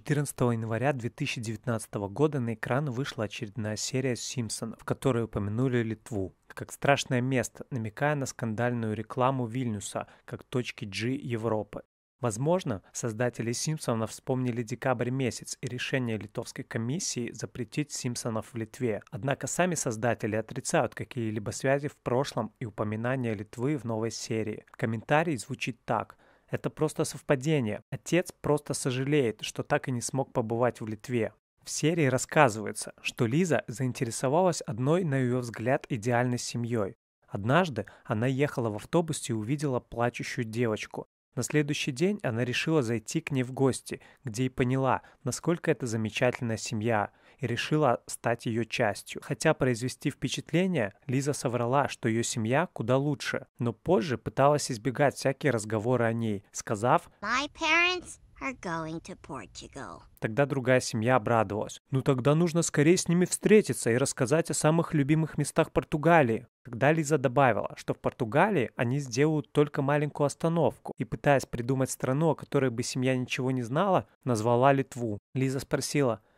14 января 2019 года на экран вышла очередная серия «Симпсонов», в которой упомянули Литву как страшное место, намекая на скандальную рекламу Вильнюса как точки G Европы. Возможно, создатели «Симпсонов» вспомнили декабрь месяц и решение литовской комиссии запретить «Симпсонов» в Литве. Однако сами создатели отрицают какие-либо связи в прошлом и упоминания Литвы в новой серии. Комментарий звучит так – это просто совпадение. Отец просто сожалеет, что так и не смог побывать в Литве. В серии рассказывается, что Лиза заинтересовалась одной, на ее взгляд, идеальной семьей. Однажды она ехала в автобусе и увидела плачущую девочку. На следующий день она решила зайти к ней в гости, где и поняла, насколько это замечательная семья – и решила стать ее частью. Хотя произвести впечатление, Лиза соврала, что ее семья куда лучше, но позже пыталась избегать всякие разговоры о ней, сказав «My parents are going to Portugal». Тогда другая семья обрадовалась. «Ну тогда нужно скорее с ними встретиться и рассказать о самых любимых местах Португалии». Тогда Лиза добавила, что в Португалии они сделают только маленькую остановку, и, пытаясь придумать страну, о которой бы семья ничего не знала, назвала Литву. Лиза спросила –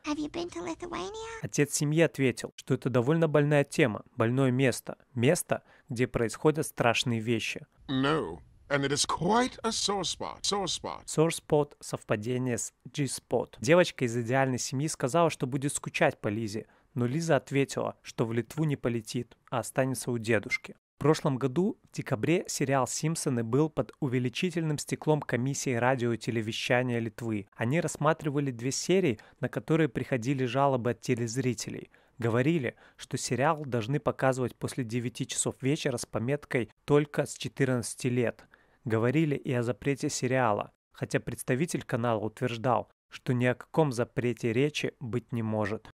Отец семьи ответил, что это довольно больная тема, больное место, место, где происходят страшные вещи. No. And it is quite a sore spot. Sore spot. Sore spot — совпадение с G-spot. Девочка из идеальной семьи сказала, что будет скучать по Лизе, но Лиза ответила, что в Литву не полетит, а останется у дедушки. В прошлом году, в декабре, сериал «Симпсоны» был под увеличительным стеклом комиссии радио и телевещания Литвы. Они рассматривали две серии, на которые приходили жалобы от телезрителей. Говорили, что сериал должны показывать после 9 часов вечера с пометкой «только с 14 лет». Говорили и о запрете сериала, хотя представитель канала утверждал, что ни о каком запрете речи быть не может.